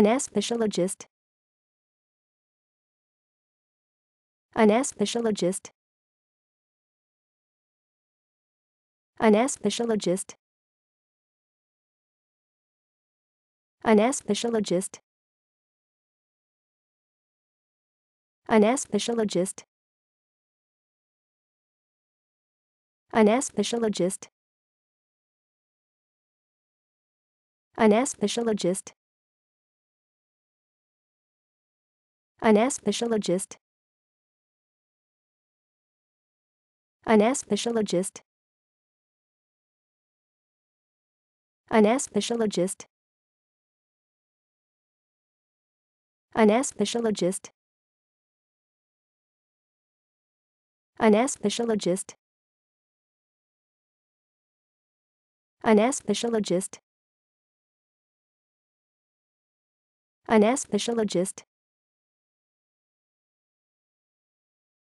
An anesthesiologist. An anesthesiologist. An anesthesiologist. An anesthesiologist. An anesthesiologist. An anesthesiologist. An anesthesiologist. An anesthesiologist. An anesthesiologist. An anesthesiologist. An anesthesiologist. An anesthesiologist. An anesthesiologist. anesthesiologist.